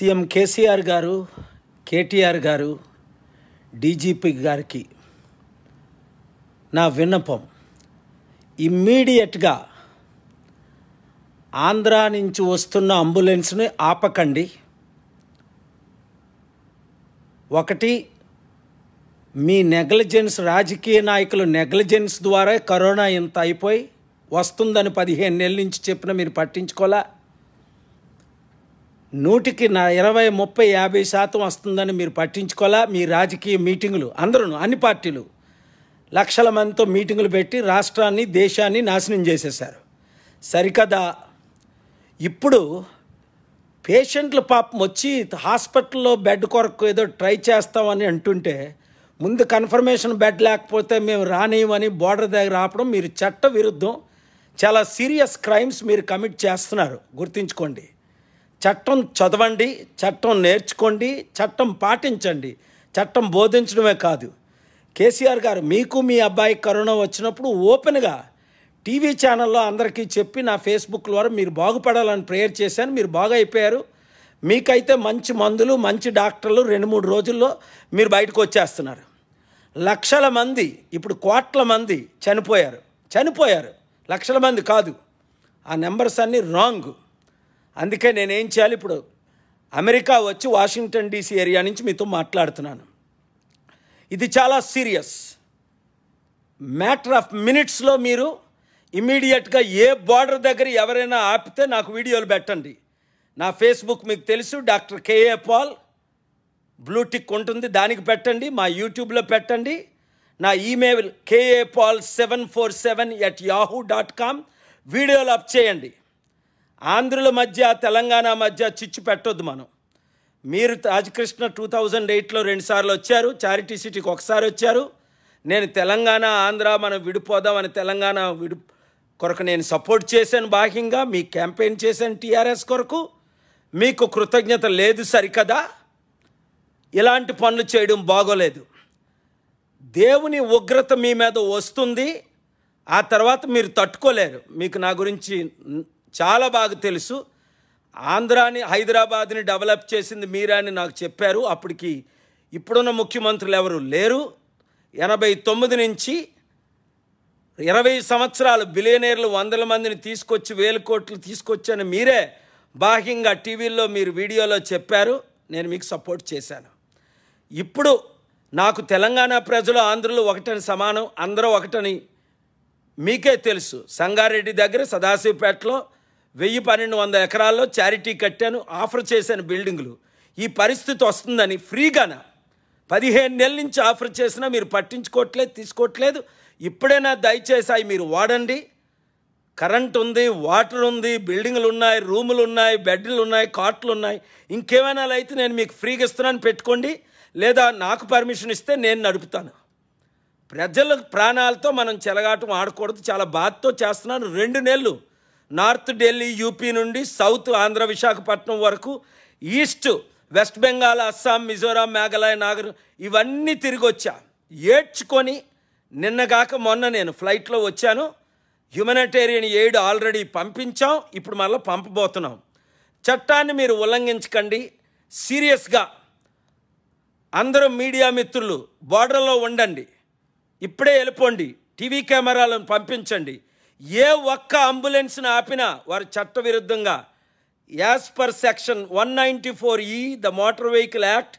CM KCR గారు కేటీఆర్ గారు DGP గారికి నా విన్నపం ఇమ్మీడియట్గా ఆంధ్ర నుంచి వస్తున్న అంబులెన్స్ని ఆపకండి ఒకటి మీ నెగ్లిజెన్స్ రాజకీయ నాయకులు నెగ్లిజెన్స్ ద్వారా కరోనా ఇంత అయిపోయి వస్తుందని పదిహేను నెలల నుంచి చెప్పిన మీరు పట్టించుకోలే నూటికి నా ఇరవై ముప్పై యాభై శాతం వస్తుందని మీరు పట్టించుకోవాలా మీ రాజకీయ మీటింగులు అందరూ అన్ని పార్టీలు లక్షల మందితో మీటింగులు పెట్టి రాష్ట్రాన్ని దేశాన్ని నాశనం చేసేసారు సరికదా ఇప్పుడు పేషెంట్లు పాపం వచ్చి హాస్పిటల్లో బెడ్ కొరకు ఏదో ట్రై చేస్తామని అంటుంటే ముందు కన్ఫర్మేషన్ బెడ్ లేకపోతే మేము రానియమని బోర్డర్ దగ్గర ఆపడం మీరు చట్ట విరుద్ధం చాలా సీరియస్ క్రైమ్స్ మీరు కమిట్ చేస్తున్నారు గుర్తుంచుకోండి చట్టం చదవండి చట్టం నేర్చుకోండి చట్టం పాటించండి చట్టం బోధించడమే కాదు కేసీఆర్ గారు మీకు మీ అబ్బాయి కరోనా వచ్చినప్పుడు ఓపెన్గా టీవీ ఛానల్లో అందరికీ చెప్పి నా ఫేస్బుక్ ద్వారా మీరు బాగుపడాలని ప్రేయర్ చేశాను మీరు బాగా అయిపోయారు మీకైతే మంచి మందులు మంచి డాక్టర్లు రెండు మూడు రోజుల్లో మీరు బయటకు వచ్చేస్తున్నారు లక్షల మంది ఇప్పుడు కోట్ల మంది చనిపోయారు చనిపోయారు లక్షల మంది కాదు ఆ నెంబర్స్ అన్నీ రాంగ్ అందుకే నేనేం చేయాలి ఇప్పుడు అమెరికా వచ్చి వాషింగ్టన్ డీసీ ఏరియా నుంచి మీతో మాట్లాడుతున్నాను ఇది చాలా సీరియస్ మ్యాటర్ ఆఫ్ మినిట్స్లో మీరు ఇమీడియట్గా ఏ బార్డర్ దగ్గర ఎవరైనా ఆపితే నాకు వీడియోలు పెట్టండి నా ఫేస్బుక్ మీకు తెలుసు డాక్టర్ కేఏ పాల్ బ్లూటిక్ ఉంటుంది దానికి పెట్టండి మా యూట్యూబ్లో పెట్టండి నా email KA Paul seven four seven at Yahoo dot com వీడియోలు అప్ చేయండి ఆంధ్రుల మధ్య తెలంగాణ మధ్య చిచ్చు పెట్టొద్దు మనం మీరు రాజకృష్ణ టూ థౌజండ్ ఎయిట్లో రెండుసార్లు వచ్చారు చారిటీ సిటీకి ఒకసారి వచ్చారు నేను తెలంగాణ ఆంధ్ర మనం విడిపోదామని తెలంగాణ విడి కొరకు నేను సపోర్ట్ చేశాను బాహ్యంగా మీ క్యాంపెయిన్ చేశాను టీఆర్ఎస్ కొరకు మీకు కృతజ్ఞత లేదు సరికదా ఇలాంటి పనులు చేయడం బాగోలేదు దేవుని ఉగ్రత మీ మీద వస్తుంది ఆ తర్వాత మీరు తట్టుకోలేరు మీకు నా గురించి చాలా బాగా తెలుసు ఆంధ్రాని హైదరాబాద్ని డెవలప్ చేసింది మీరని నాకు చెప్పారు అప్పటికి ఇప్పుడున్న ముఖ్యమంత్రులు ఎవరు లేరు ఎనభై తొమ్మిది నుంచి ఇరవై సంవత్సరాలు బిలియనీర్లు వందల మందిని తీసుకొచ్చి వేల కోట్లు తీసుకొచ్చని మీరే బాహ్యంగా టీవీల్లో మీరు వీడియోలో చెప్పారు నేను మీకు సపోర్ట్ చేశాను ఇప్పుడు నాకు తెలంగాణ ప్రజలు ఆంధ్రులు ఒకటని సమానం అందరూ ఒకటని మీకే తెలుసు సంగారెడ్డి దగ్గర సదాశివపేటలో వెయ్యి పన్నెండు వంద ఎకరాల్లో చారిటీ కట్టాను ఆఫర్ చేశాను బిల్డింగులు ఈ పరిస్థితి వస్తుందని ఫ్రీగాన పదిహేను నెలల నుంచి ఆఫర్ చేసినా మీరు పట్టించుకోవట్లేదు తీసుకోవట్లేదు ఇప్పుడైనా దయచేసి మీరు వాడండి కరెంట్ ఉంది వాటర్ ఉంది బిల్డింగ్లు ఉన్నాయి రూములు ఉన్నాయి బెడ్లు ఉన్నాయి కాట్లు ఉన్నాయి ఇంకేమైనా అయితే నేను మీకు ఫ్రీగా ఇస్తున్నాను పెట్టుకోండి లేదా నాకు పర్మిషన్ ఇస్తే నేను నడుపుతాను ప్రజల ప్రాణాలతో మనం చెలగాటం ఆడకూడదు చాలా బాధతో చేస్తున్నాను రెండు నెలలు నార్త్ ఢిల్లీ యూపీ నుండి సౌత్ ఆంధ్ర విశాఖపట్నం వరకు ఈస్ట్ వెస్ట్ బెంగాల్ అస్సాం మిజోరాం మేఘాలయ నాగర్ ఇవన్నీ తిరిగి వచ్చా ఏడ్చుకొని నిన్నగాక మొన్న నేను ఫ్లైట్లో వచ్చాను హ్యుమనిటేరియన్ ఎయిడ్ ఆల్రెడీ పంపించాం ఇప్పుడు మళ్ళీ పంపబోతున్నాం చట్టాన్ని మీరు ఉల్లంఘించకండి సీరియస్గా అందరూ మీడియా మిత్రులు బోర్డర్లో ఉండండి ఇప్పుడే వెళ్ళిపోండి టీవీ కెమెరాలను పంపించండి ఏ ఒక్క అంబులెన్స్ను ఆపినా వారు చట్టవిరుద్ధంగా as per section one ninety four E the motor vehicle act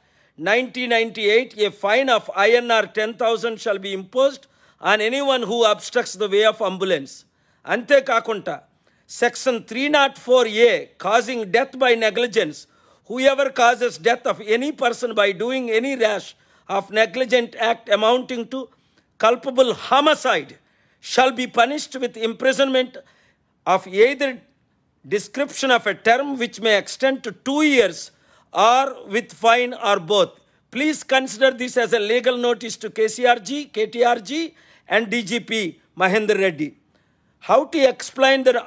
nineteen ninety eight a fine of INR ten thousand shall be imposed on anyone who obstructs the way of ambulance అంతేకాకుండా section three naught four A causing death by negligence whoever causes death of any person by doing any rash of negligent act amounting to culpable homicide shall be punished with imprisonment of either description of a term which may extend to two years or with fine or both. Please consider this as a legal notice to KCRG, KTRG and DGP Mahendra Reddy. How to explain the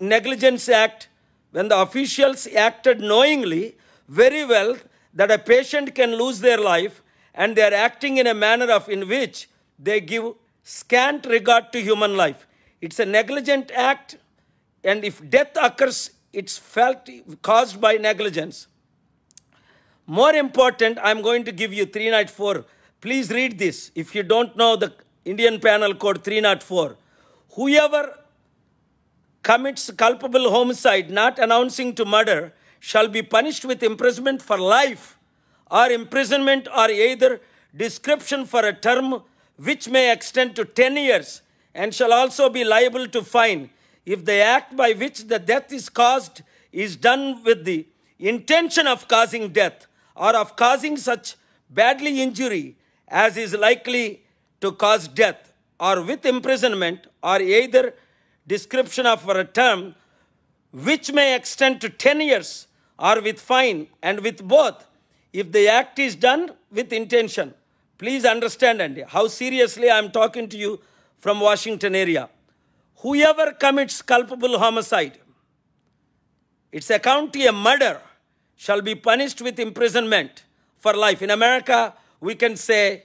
Negligence Act when the officials acted knowingly very well that a patient can lose their life and they are acting in a manner of in which they give scant regard to human life. It's a negligent act, and if death occurs, it's felt caused by negligence. More important, I'm going to give you 394. Please read this if you don't know the Indian Penal Code 304. Whoever commits culpable homicide not announcing to murder shall be punished with imprisonment for life or imprisonment or either description for a term which may extend to 10 years, and shall also be liable to fine if the act by which the death is caused is done with the intention of causing death or of causing such badly injury as is likely to cause death or with imprisonment or either description of a term which may extend to 10 years or with fine and with both if the act is done with intention Please understand and how seriously I am talking to you from Washington area. Whoever commits culpable homicide, its a county a murder, shall be punished with imprisonment for life. In America, we can say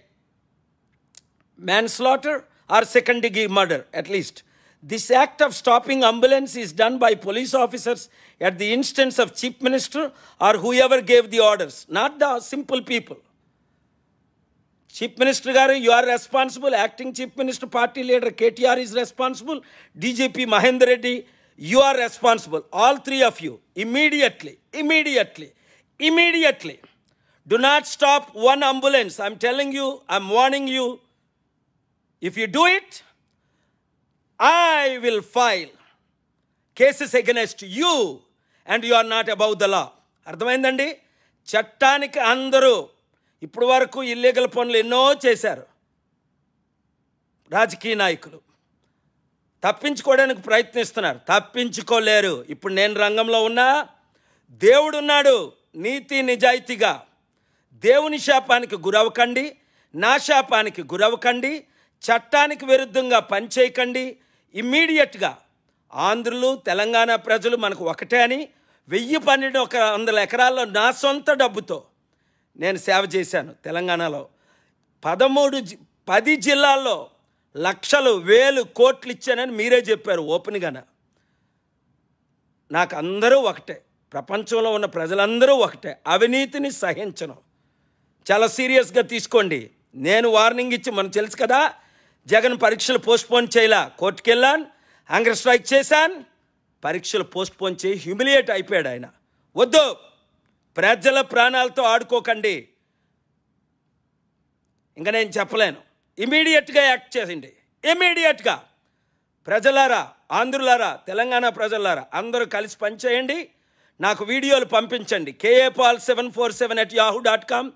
manslaughter or second degree murder at least. This act of stopping ambulance is done by police officers at the instance of chief minister or whoever gave the orders, not the simple people. Chief minister గారు you are responsible acting chief minister party leader KTR is responsible DGP Mahender Reddy you are responsible all three of you immediately immediately immediately do not stop one ambulance I'm telling you I'm warning you if you do it I will file cases against you and you are not about the law అర్థమైందండి చట్టానికి అందరూ ఇప్పుడు వరకు illegal పనులు ఎన్నో చేశారు రాజకీయ నాయకులు తప్పించుకోవడానికి ప్రయత్నిస్తున్నారు తప్పించుకోలేరు ఇప్పుడు నేను రంగంలో ఉన్నా దేవుడున్నాడు నీతి నిజాయితీగా దేవుని శాపానికి గురవకండి నా శాపానికి గురవకండి చట్టానికి విరుద్ధంగా పనిచేయకండి ఇమ్మీడియట్గా ఆంధ్రులు తెలంగాణ ప్రజలు మనకు ఒకటే అని వెయ్యి పన్నెండు ఒక వందల ఎకరాల్లో నా సొంత డబ్బుతో నేను సేవ చేశాను తెలంగాణలో పదమూడు పది జిల్లాల్లో లక్షలు వేలు కోట్లు ఇచ్చానని మీరే చెప్పారు ఓపెన్గాన నాకు అందరూ ఒకటే ప్రపంచంలో ఉన్న ప్రజలందరూ ఒకటే అవినీతిని సహించను చాలా సీరియస్గా తీసుకోండి నేను వార్నింగ్ ఇచ్చి మనం తెలుసు కదా జగన్ పరీక్షలు పోస్ట్పోన్ చేయలా కోర్టుకెళ్ళాను హంగర్ స్ట్రైక్ చేశాను పరీక్షలు పోస్ట్పోన్ చేయి హ్యూమిలియేట్ అయిపోయాడు ఆయన వద్దు ప్రజల ప్రాణాలతో ఆడుకోకండి ఇంకా నేను చెప్పలేను ఇమీడియట్గా యాక్ట్ చేసింది ఇమీడియట్గా ప్రజలారా ఆంధ్రులారా తెలంగాణ ప్రజలారా అందరూ కలిసి పనిచేయండి నాకు వీడియోలు పంపించండి KA Paul seven four seven at Yahoo dot com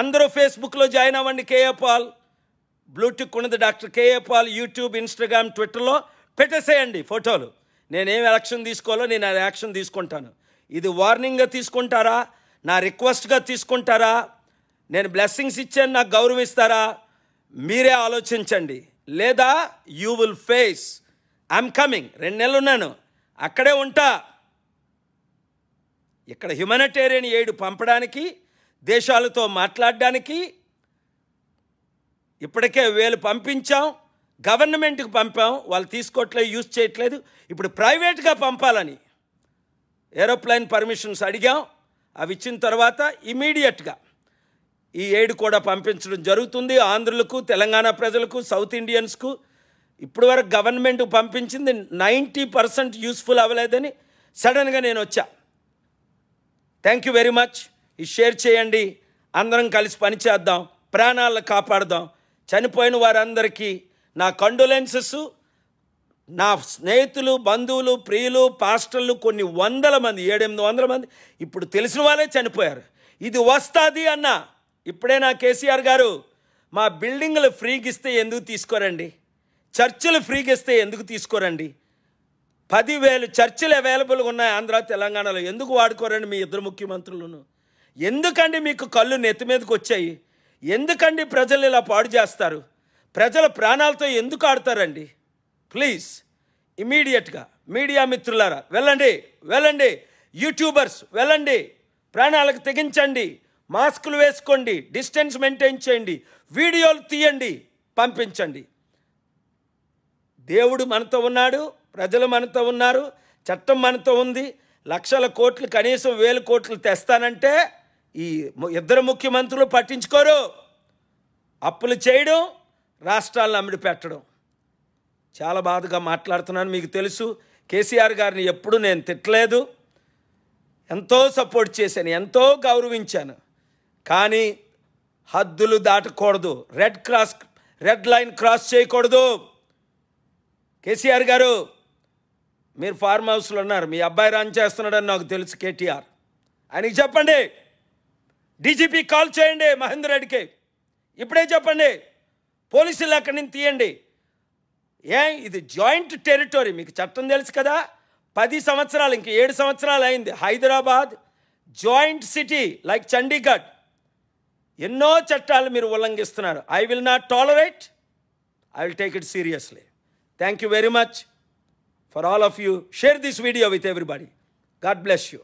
అందరూ ఫేస్బుక్లో జాయిన్ అవ్వండి కేఏ పాల్ బ్లూటిక్ ఉన్నది doctor KA Paul YouTube Instagram ట్విట్టర్లో పెట్టేసేయండి ఫోటోలు నేనేం యాక్షన్ తీసుకోవాలో నేను యాక్షన్ తీసుకుంటాను ఇది వార్నింగ్గా తీసుకుంటారా నా రిక్వెస్ట్గా తీసుకుంటారా నేను బ్లెస్సింగ్స్ ఇచ్చాను నాకు గౌరవిస్తారా మీరే ఆలోచించండి లేదా you will face I'm coming రెండు నెలలు ఉన్నాను అక్కడే ఉంటా ఇక్కడ హ్యుమానిటేరియన్ ఎయిడ్ పంపడానికి దేశాలతో మాట్లాడడానికి ఇప్పటికే వేలు పంపించాం గవర్నమెంట్కి పంపాం వాళ్ళు తీసుకోవట్లేదు యూజ్ చేయట్లేదు ఇప్పుడు ప్రైవేట్గా పంపాలని ఏరోప్లైన్ పర్మిషన్స్ అడిగాం అవి ఇచ్చిన తర్వాత ఇమీడియట్గా ఈ ఏడు కూడా పంపించడం జరుగుతుంది ఆంధ్రులకు తెలంగాణ ప్రజలకు సౌత్ ఇండియన్స్కు ఇప్పుడు వరకు గవర్నమెంట్ పంపించింది నైంటీ పర్సెంట్ యూస్ఫుల్ అవ్వలేదని సడన్గా నేను వచ్చా థ్యాంక్ యూ వెరీ మచ్ ఈ షేర్ చేయండి అందరం కలిసి పనిచేద్దాం ప్రాణాలను కాపాడదాం చనిపోయిన వారందరికీ నా కండోలెన్సెస్ నా స్నేహితులు బంధువులు ప్రియులు పాస్టర్లు కొన్ని వందల మంది ఏడెనిమిది వందల మంది ఇప్పుడు తెలిసిన వాళ్ళే చనిపోయారు ఇది వస్తుంది అన్న ఇప్పుడే నా కేసీఆర్ గారు మా బిల్డింగ్లు ఫ్రీకి ఇస్తే ఎందుకు తీసుకోరండి చర్చిలు ఫ్రీకి ఇస్తే ఎందుకు తీసుకోరండి పదివేలు చర్చిలు అవైలబుల్గా ఉన్నాయి ఆంధ్ర తెలంగాణలో ఎందుకు వాడుకోరండి మీ ఇద్దరు ముఖ్యమంత్రులను ఎందుకండి మీకు కళ్ళు నెత్తి మీదకి వచ్చాయి ఎందుకండి ప్రజలు ఇలా పాడు చేస్తారు ప్రజల ప్రాణాలతో ఎందుకు ఆడతారండి ప్లీజ్ ఇమీడియట్గా మీడియా మిత్రులారా వెళ్ళండి వెళ్ళండి యూట్యూబర్స్ వెళ్ళండి ప్రాణాలకు తెగించండి మాస్కులు వేసుకోండి డిస్టెన్స్ మెయింటైన్ చేయండి వీడియోలు తీయండి పంపించండి దేవుడు మనతో ఉన్నాడు ప్రజలు మనతో ఉన్నారు చట్టం మనతో ఉంది లక్షల కోట్లు కనీసం వేల కోట్లు తెస్తానంటే ఈ ఇద్దరు ముఖ్యమంత్రులు పట్టించుకోరు అప్పులు చేయడం రాష్ట్రాలను అమ్మిడి పెట్టడం చాలా బాధగా మాట్లాడుతున్నాను మీకు తెలుసు కేసీఆర్ గారిని ఎప్పుడు నేను తిట్టలేదు ఎంతో సపోర్ట్ చేశాను ఎంతో గౌరవించాను కానీ హద్దులు దాటకూడదు red cross red line cross చేయకూడదు కేసీఆర్ గారు మీరు ఫార్మ్ హౌస్లో ఉన్నారు మీ అబ్బాయి రన్ చేస్తున్నాడని నాకు తెలుసు కేటీఆర్ ఆయనకి చెప్పండి డీజీపీ కాల్ చేయండి మహేందర్ రెడ్డికి ఇప్పుడే చెప్పండి పోలీసులు అక్కడి నుంచి తీయండి ఏ ఇది జాయింట్ టెరిటరీ మీకు చట్టం తెలుసు కదా పది సంవత్సరాలు ఇంక ఏడు సంవత్సరాలు అయింది Hyderabad joint city like Chandigarh ఎన్నో చట్టాలు మీరు ఉల్లంఘిస్తున్నారు I will not tolerate I will take it seriously thank you very much for all of you share this video with everybody God bless you